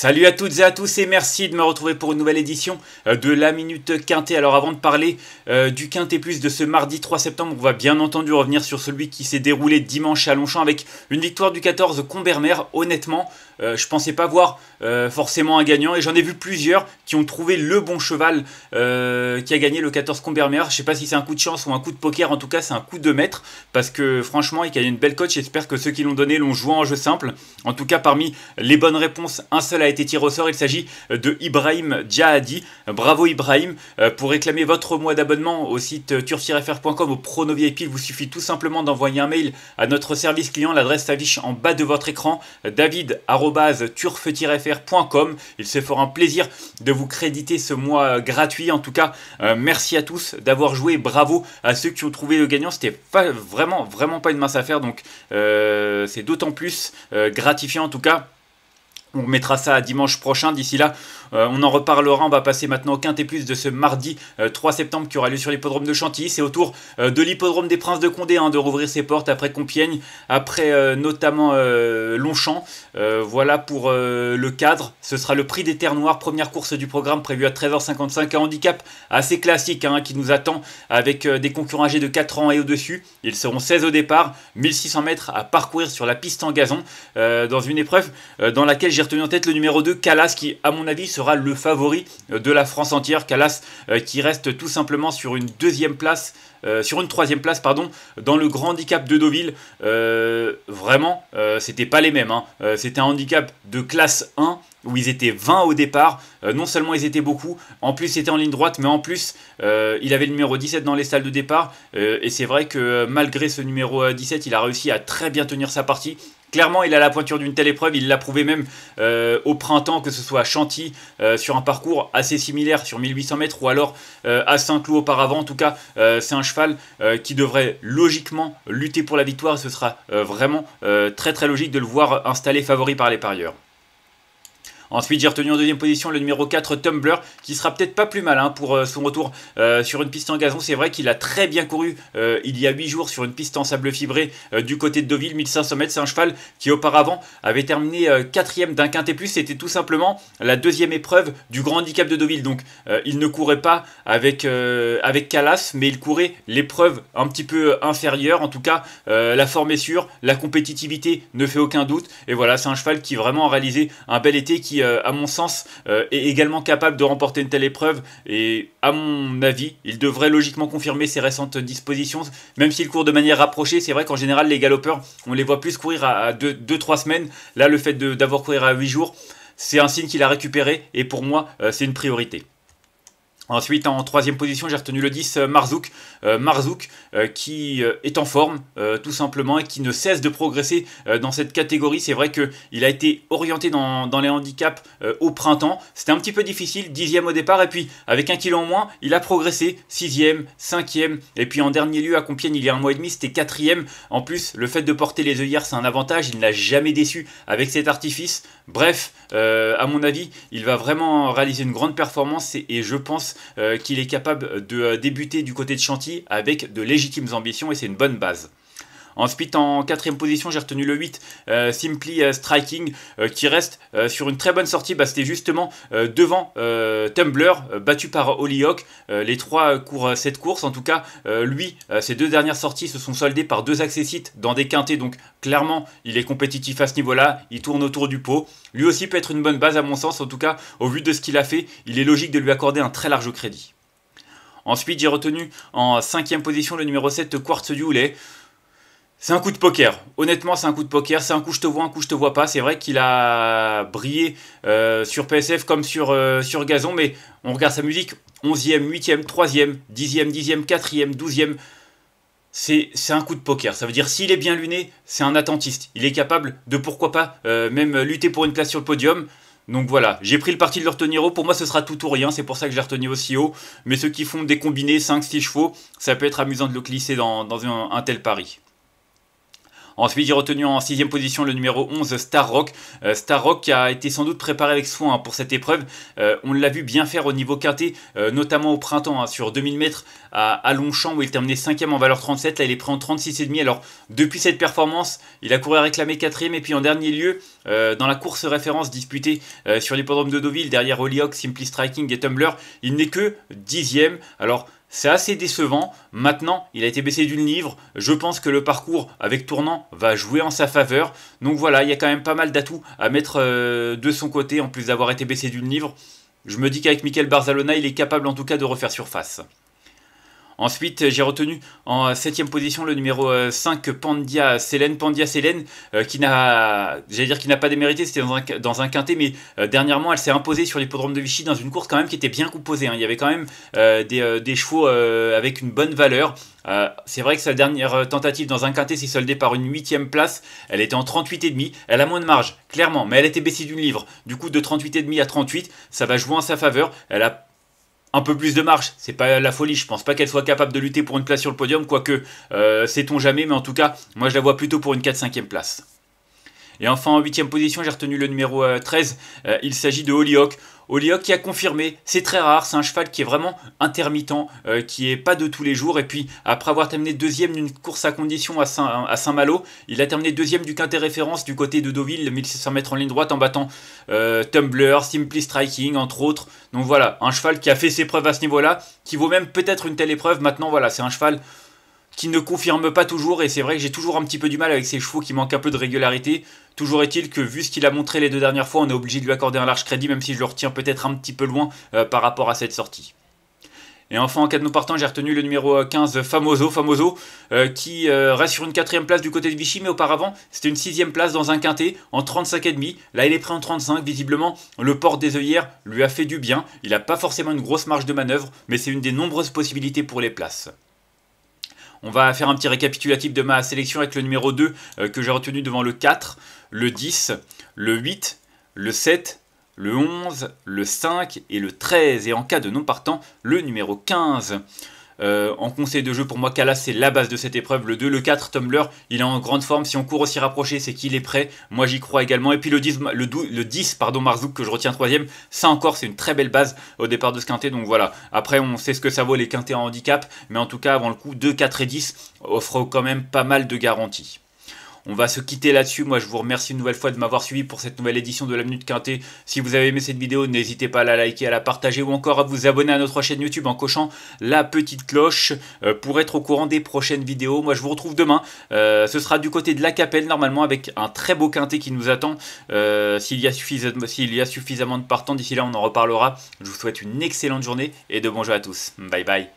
Salut à toutes et à tous et merci de me retrouver pour une nouvelle édition euh, de la Minute Quintet. Alors avant de parler euh, du Quintet Plus de ce mardi 3 septembre, on va bien entendu revenir sur celui qui s'est déroulé dimanche à Longchamp avec une victoire du 14 Combermer. Honnêtement, euh, je pensais pas voir forcément un gagnant et j'en ai vu plusieurs qui ont trouvé le bon cheval qui a gagné le 14 Combermer. Je ne sais pas si c'est un coup de chance ou un coup de poker, en tout cas c'est un coup de maître parce que franchement il y a une belle coach. J'espère que ceux qui l'ont donné l'ont joué en jeu simple. En tout cas parmi les bonnes réponses, un seul a été tiré au sort. Il s'agit euh, de Ibrahim Djahadi. Bravo Ibrahim. Euh, pour réclamer votre mois d'abonnement au site euh, turf-fr.com, au Prono il vous suffit tout simplement d'envoyer un mail à notre service client. L'adresse s'affiche en bas de votre écran david-turf-fr.com. Il se fera un plaisir de vous créditer ce mois gratuit. En tout cas, merci à tous d'avoir joué. Bravo à ceux qui ont trouvé le gagnant. C'était vraiment, vraiment pas une mince affaire. Donc, c'est d'autant plus gratifiant en tout cas on mettra ça à dimanche prochain. D'ici là, euh, on en reparlera. On va passer maintenant au quintet plus de ce mardi 3 euh, septembre qui aura lieu sur l'hippodrome de Chantilly. C'est au tour euh, de l'hippodrome des Princes de Condé hein, de rouvrir ses portes après Compiègne, après notamment Longchamp. voilà pour le cadre. Ce sera le prix des Terres Noires, première course du programme prévue à 13h55. Un handicap assez classique hein, qui nous attend avec des concurrents âgés de 4 ans et au-dessus. Ils seront 16 au départ, 1600 mètres à parcourir sur la piste en gazon dans une épreuve dans laquelle j'ai retenu en tête le numéro 2, Calas, qui à mon avis sera le favori euh, de la France entière. Calas euh, qui reste tout simplement sur une deuxième place, euh, sur une troisième place, pardon, dans le grand handicap de Deauville. vraiment, c'était pas les mêmes. Hein. c'était un handicap de classe 1 où ils étaient 20 au départ. non seulement ils étaient beaucoup, en plus c'était en ligne droite, mais en plus il avait le numéro 17 dans les salles de départ. et c'est vrai que malgré ce numéro 17, il a réussi à très bien tenir sa partie. Clairement, il a la pointure d'une telle épreuve. Il l'a prouvé même euh, au printemps, que ce soit à Chantilly, euh, sur un parcours assez similaire, sur 1800 mètres, ou alors euh, à Saint-Cloud auparavant. En tout cas, c'est un cheval qui devrait logiquement lutter pour la victoire. Ce sera vraiment très très logique de le voir installé favori par les parieurs. Ensuite, j'ai retenu en deuxième position le numéro 4 Tumblr, qui sera peut-être pas plus mal pour euh, son retour euh, sur une piste en gazon. C'est vrai qu'il a très bien couru euh, il y a 8 jours sur une piste en sable fibré du côté de Deauville, 1500 mètres. C'est un cheval qui auparavant avait terminé quatrième d'un quintet plus. C'était tout simplement la deuxième épreuve du grand handicap de Deauville. Donc, il ne courait pas avec, avec Calas, mais il courait l'épreuve un petit peu inférieure. En tout cas, la forme est sûre, la compétitivité ne fait aucun doute. Et voilà, c'est un cheval qui vraiment a réalisé un bel été qui euh, à mon sens, euh, est également capable de remporter une telle épreuve. Et à mon avis, il devrait logiquement confirmer ses récentes dispositions. Même s'il court de manière rapprochée, c'est vrai qu'en général, les galopeurs, on les voit plus courir à 2-3 semaines. Là, le fait d'avoir courir à 8 jours, c'est un signe qu'il a récupéré. Et pour moi, euh, c'est une priorité. Ensuite, en troisième position, j'ai retenu le 10, euh, Marzouk. Euh, Marzouk euh, qui est en forme, tout simplement, et qui ne cesse de progresser dans cette catégorie. C'est vrai qu'il a été orienté dans, les handicaps au printemps. C'était un petit peu difficile, dixième au départ, et puis avec un kilo en moins, il a progressé, sixième, cinquième, et puis en dernier lieu à Compiègne, il y a un mois et demi, c'était quatrième. En plus, le fait de porter les œillères, c'est un avantage. Il n'a jamais déçu avec cet artifice. Bref, à mon avis, il va vraiment réaliser une grande performance et je pense euh, qu'il est capable de euh, débuter du côté de Chantilly avec de légitimes ambitions et c'est une bonne base. Ensuite, en quatrième position, j'ai retenu le 8, euh, Simply euh, Striking, euh, qui reste sur une très bonne sortie. Bah, c'était justement devant Tumblr, battu par Holly les trois cours, cette course, en tout cas, lui, ses deux dernières sorties se sont soldées par deux accessites dans des quintés. Donc, clairement, il est compétitif à ce niveau-là. Il tourne autour du pot. Lui aussi peut être une bonne base, à mon sens. En tout cas, au vu de ce qu'il a fait, il est logique de lui accorder un très large crédit. Ensuite, j'ai retenu en cinquième position le numéro 7 Quartz Houlet. C'est un coup de poker. Honnêtement, c'est un coup de poker. C'est un coup je te vois, un coup je te vois pas. C'est vrai qu'il a brillé euh, sur PSF comme sur, euh, sur Gazon, mais on regarde sa musique 11e, 8e, 3e, 10e, 10e, 4e, 12e. C'est un coup de poker. Ça veut dire s'il est bien luné, c'est un attentiste. Il est capable de pourquoi pas euh, même lutter pour une place sur le podium. Donc voilà, j'ai pris le parti de le retenir haut. Pour moi, ce sera tout ou rien. C'est pour ça que j'ai retenu aussi haut. Mais ceux qui font des combinés 5-6 chevaux, ça peut être amusant de le glisser dans, un tel pari. Ensuite, j'ai retenu en sixième position le numéro 11, Star Rock. Euh, Star Rock a été sans doute préparé avec soin hein, pour cette épreuve. Euh, on l'a vu bien faire au niveau quintet, euh, notamment au printemps, hein, sur 2000 mètres à, Longchamp, où il terminait 5ème en valeur 37. Là, il est pris en 36,5. Alors, depuis cette performance, il a couru à réclamer 4 Et puis, en dernier lieu, dans la course référence disputée sur l'hippodrome de Deauville, derrière Holyoke, Simply Striking et Tumblr, il n'est que 10ème. Alors, c'est assez décevant. Maintenant, il a été baissé d'une livre. Je pense que le parcours avec tournant va jouer en sa faveur. Donc voilà, il y a quand même pas mal d'atouts à mettre euh, de son côté en plus d'avoir été baissé d'une livre. Je me dis qu'avec Michael Barzalona, il est capable en tout cas de refaire surface. Ensuite, euh, j'ai retenu en 7 position le numéro 5, euh, Pandia Selen. Pandia Selen, euh, qui n'a, pas démérité, c'était dans un, dans quintet, mais dernièrement, elle s'est imposée sur l'hippodrome de Vichy dans une course quand même qui était bien composée. Hein. Il y avait quand même des, des, chevaux avec une bonne valeur. c'est vrai que sa dernière tentative dans un quintet s'est soldée par une 8 huitième place. Elle était en 38,5. Elle a moins de marge, clairement, mais elle était baissée d'une livre. Du coup, de 38,5 à 38, ça va jouer en sa faveur. Elle a un peu plus de marche, c'est pas la folie, je pense pas qu'elle soit capable de lutter pour une place sur le podium, quoique euh, sait-on jamais, mais en tout cas, moi je la vois plutôt pour une 4-5e place. Et enfin, en 8 position, j'ai retenu le numéro 13. Euh, euh, il s'agit de Holyoke. Holyoke qui a confirmé, c'est très rare, c'est un cheval qui est vraiment intermittent, euh, qui est pas de tous les jours. Et puis après avoir terminé deuxième d'une course à condition à Saint-Malo, il a terminé deuxième du quintet référence du côté de Deauville, 1600 mètres en ligne droite, en battant Tumbler, Tumblr, Simply Striking, entre autres. Donc voilà, un cheval qui a fait ses preuves à ce niveau-là, qui vaut même peut-être une telle épreuve. Maintenant voilà, c'est un cheval qui ne confirme pas toujours, et c'est vrai que j'ai toujours un petit peu du mal avec ces chevaux qui manquent un peu de régularité. Toujours est-il que, vu ce qu'il a montré les deux dernières fois, on est obligé de lui accorder un large crédit, même si je le retiens peut-être un petit peu loin euh, par rapport à cette sortie. Et enfin, en cas de nous partant, j'ai retenu le numéro 15, euh, Famoso, Famoso, euh, qui reste sur une quatrième place du côté de Vichy, mais auparavant, c'était une sixième place dans un quintet en 35,5. Là, il est prêt en 35, visiblement, le port des œillères lui a fait du bien. Il n'a pas forcément une grosse marge de manœuvre, mais c'est une des nombreuses possibilités pour les places. On va faire un petit récapitulatif de ma sélection avec le numéro 2 euh, que j'ai retenu devant le 4, le 10, le 8, le 7, le 11, le 5 et le 13. Et en cas de non partant, le numéro 15. Euh, en conseil de jeu, pour moi, Calas, c'est la base de cette épreuve. Le 2, le 4, Tumblr, il est en grande forme. Si on court aussi rapproché, c'est qu'il est prêt. Moi, j'y crois également. Et puis le 10, le 10 pardon, Marzouk, que je retiens troisième, ça encore, c'est une très belle base au départ de ce quintet. Donc voilà. Après, on sait ce que ça vaut les quintets en handicap. Mais en tout cas, avant le coup, 2, 4 et 10 offrent quand même pas mal de garanties. On va se quitter là-dessus. Moi, je vous remercie une nouvelle fois de m'avoir suivi pour cette nouvelle édition de la Minute Quintée. Si vous avez aimé cette vidéo, n'hésitez pas à la liker, à la partager ou encore à vous abonner à notre chaîne YouTube en cochant la petite cloche euh, pour être au courant des prochaines vidéos. Moi, je vous retrouve demain. Euh, ce sera du côté de la Capelle, normalement, avec un très beau Quintet qui nous attend. Euh, s'il y, y a suffisamment de partants, d'ici là, on en reparlera. Je vous souhaite une excellente journée et de bons jeux à tous. Bye bye.